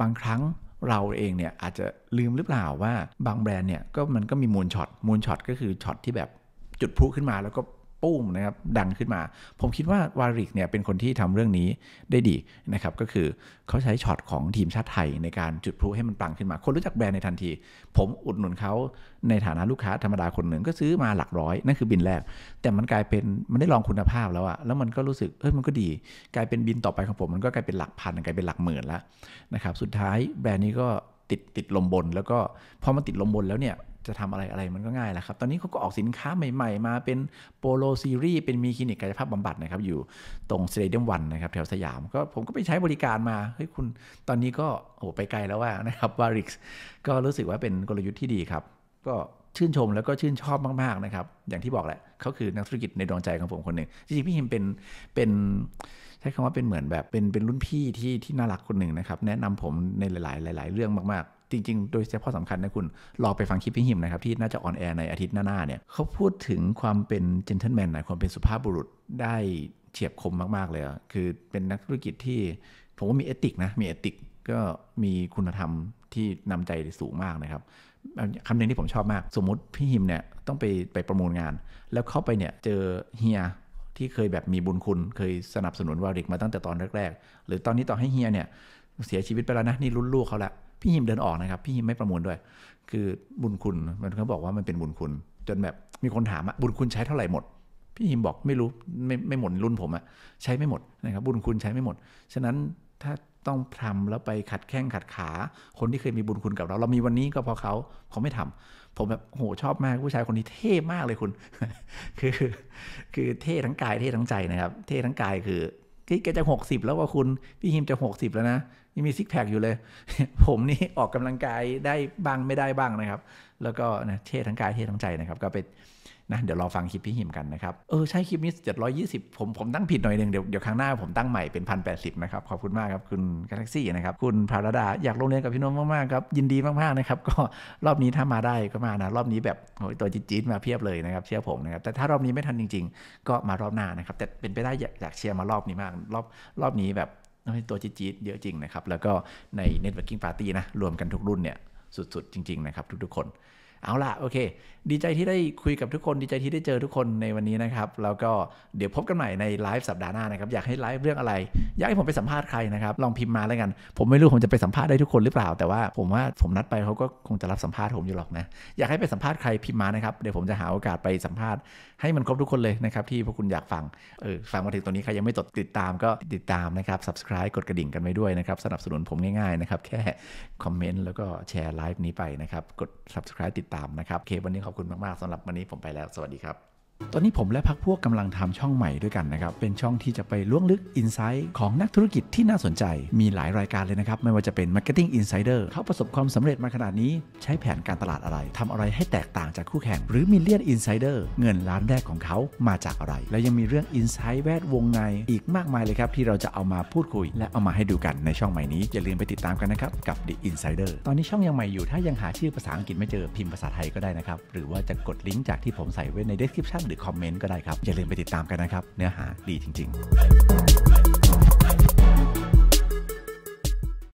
บางครั้งเราเองเนี่ยอาจจะลืมหรือเปล่าว่าบางแบรนด์เนี่ยก็มันก็มีมูลช็อตมูลช็อตก็คือช็อตที่แบบจุดพุขึ้นมาแล้วก็ปุ้มนะครับดังขึ้นมา ผมคิดว่าวาริกเนี่ยเป็นคนที่ทำเรื่องนี้ได้ดีนะครับก็คือเขาใช้ช็อตของทีมชาติไทย ในการจุดพลุให้มันปังขึ้นมา คนรู้จักแบรนด์ในทันที ผมอุดหนุนเขาในฐานะลูกค้าธรรมดาคนหนึ่งก็ซื้อมาหลักร้อย นั่นคือบินแรก แต่มันกลายเป็นมันได้ลองคุณภาพแล้วอะแล้วมันก็รู้สึกเอยมันก็ดีกลายเป็นบินต่อไปของผมมันก็กลายเป็นหลักพันกลายเป็นหลักหมื่นแล้วนะครับสุดท้ายแบรนด์นี้ก็ติดติดลมบนแล้วก็พอมันติดลมบนแล้วเนี่ยจะทำอะไรอะไรมันก็ง่ายแหละครับ ตอนนี้เขาก็ออกสินค้าใหม่ ๆ มาเป็นโปโลซีรีส์เป็นมีคลินิกกายภาพบำบัดนะครับอยู่ตรงสเตเดียมวันนะครับแถวสยามก็ผมก็ไปใช้บริการมา เฮ้ยคุณตอนนี้ก็โอ้ไปไกลแล้วว่านะครับวาริก์ก็รู้สึกว่าเป็นกลยุทธ์ที่ดีครับ ก็ชื่นชมแล้วก็ชื่นชอบมาก ๆ นะครับ อย่างที่บอกแหละเขาคือนักธุรกิจในดวงใจของผมคนหนึ่งจริงๆพี่หิมเป็นเป็นใช้คำว่าเป็นเหมือนแบบ เป็นเป็นรุ่นพี่ที่ที่น่ารักคนหนึ่งนะครับแนะนำผมในหลายๆหลาย ๆ เรื่องมากจริงๆ โดยเฉพาะสำคัญนะคุณลองไปฟังคลิปพี่หิมนะครับ ที่น่าจะออนแอร์ในอาทิตย์หน้าๆเนี่ยเขาพูดถึงความเป็นเจนเทิลแมนนะความเป็นสุภาพบุรุษได้เฉียบคมมากๆเลย คือเป็นนักธุรกิจที่ผมว่ามีเอติกนะ มีเอติกก็มีคุณธรรมที่นำใจสูงมากนะครับคำหนึ่งที่ผมชอบมาก สมมติพี่หิมเนี่ยต้องไปไปประมูลงาน แล้วเข้าไปเนี่ยเจอเฮียที่เคยแบบมีบุญคุณเคยสนับสนุนวาริกมาตั้งแต่ตอนแรกๆหรือตอนนี้ต่อให้เฮียเนี่ยเสียชีวิตไปแล้วนะนี่รุ่นลูกเขาละพี่หิมเดินออกนะครับ พี่หิมไม่ประมูลด้วย คือบุญคุณมันเขาบอกว่ามันเป็นบุญคุณ จนแบบมีคนถาม่าบุญคุณใช้เท่าไหร่หมด พี่หิมบอกไม่รู้ไม่ไม่หมดรุ่น ผมอะใช้ไม่หมดนะครับ บุญคุณใช้ไม่หมดฉะนั้นถ้าต้องทำแล้วไปขัดแข้งขัดขาคนที่เคยมีบุญคุณกับเรา เรามีวันนี้ก็เพราะเขาเขาไม่ทำ ผมแบบโหชอบมากผู้ชายคนนี้เท่มากเลยคุณ คือคือเท่ทั้งกายเท่ทั้งใจนะครับ เท่ทั้งกาย คือแกจะหกสิบแล้วว่าคุณ พี่ฮิมจะหกสิบแล้วนะังมีซิกแพคอยู่เลย ผมนี่ออกกำลังกายได้บ้างไม่ได้บ้างนะครับ แล้วก็นะเท่ทั้งกายเท่ทั้งใจนะครับก็เป็นนะเดี๋ยวรอฟังคลิปพี่หิมกันนะครับ เออใช่คลิปนี้ 720 ผมผมตั้งผิดหน่อยหนึ่งเดี๋ยวเดี๋ยวครั้งหน้าผมตั้งใหม่เป็น1080นะครับขอบคุณมากครับคุณกาแล็กซี่นะครับคุณพารดาอยากลงเรียนกับพี่นุ่มมากๆครับยินดีมากๆนะครับก็รอบนี้ถ้ามาได้ก็มานะรอบนี้แบบโอ้ยตัวจี๊ดมาเพียบเลยนะครับ เชื่อผมนะครับแต่ถ้ารอบนี้ไม่ทันจริง ๆ ก็มารอบหน้านะครับแต่เป็นไปได้อยากเชียร์มารอบนี้มากรอบรอบนี้แบบำ้อยตัวจี๊ดเยอะจริงนะครับ แล้วก็ใน Networking Party นะ รวมกันทุกรุ่นเนี่ย สุดๆ จริงๆ นะครับ ทุกๆ คนเอาล่ะโอเคดีใจที่ได้คุยกับทุกคนดีใจที่ได้เจอทุกคนในวันนี้นะครับแล้วก็เดี๋ยวพบกันใหม่ในไลฟ์สัปดาห์หน้านะครับอยากให้ไลฟ์เรื่องอะไรอยากให้ผมไปสัมภาษณ์ใครนะครับลองพิมพ์มาแล้วกัน ผมไม่รู้ผมจะไปสัมภาษณ์ได้ทุกคนหรือเปล่าแต่ว่า ผมว่าผมนัดไปเขาก็คงจะรับสัมภาษณ์ผมอยู่หรอกนะอยากให้ไปสัมภาษณ์ใครพิมพ์มานะครับเดี๋ยวผมจะหาโอกาสไปสัมภาษณ์ให้มันครบทุกคนเลยนะครับที่พวกคุณอยากฟังเออฟังมาถึงตรงนี้ใครยังไม่ติดตามก็ติดตามนะครับ subscribe กดกระดิ่งกันไว้ด้วยนะครับสนับสนุนผมง่ายๆนะครับแค่คอมเมนต์แล้วก็แชร์ไลฟ์นี้ไปนะครับกด subscribe ติดตดตามนะครับเควันนี้ขอบคุณมาก ๆ สำหรับวันนี้ผมไปแล้วสวัสดีครับตอนนี้ผมและพักพวกกำลังทำช่องใหม่ด้วยกันนะครับ เป็นช่องที่จะไปล้วงลึกอินไซต์ของนักธุรกิจที่น่าสนใจมีหลายรายการเลยนะครับ ไม่ว่าจะเป็น Marketing Insider เขาประสบความสำเร็จมาขนาดนี้ใช้แผนการตลาดอะไร ทำอะไรให้แตกต่างจากคู่แข่งหรือ Million Insider เงินล้านแรกของเขามาจากอะไร และยังมีเรื่องอินไซต์แวดวงในอีกมากมายเลยครับที่เราจะเอามาพูดคุย และเอามาให้ดูกันในช่องใหม่นี้อย่าลืมไปติดตามกันนะครับกับ The Insider ตอนนี้ช่องยังใหม่อยู่ ถ้ายังหาชื่อภาษาอังกฤษไม่เจอพิมพ์ภาษาไทยก็ได้นะครับหรือว่าจะกดลิงก์จากที่ผมใส่ไว้ใน description หรือคอมเมนต์ก็ได้ครับ อย่าลืมไปติดตามกันนะครับ เนื้อหาดีจริง ๆ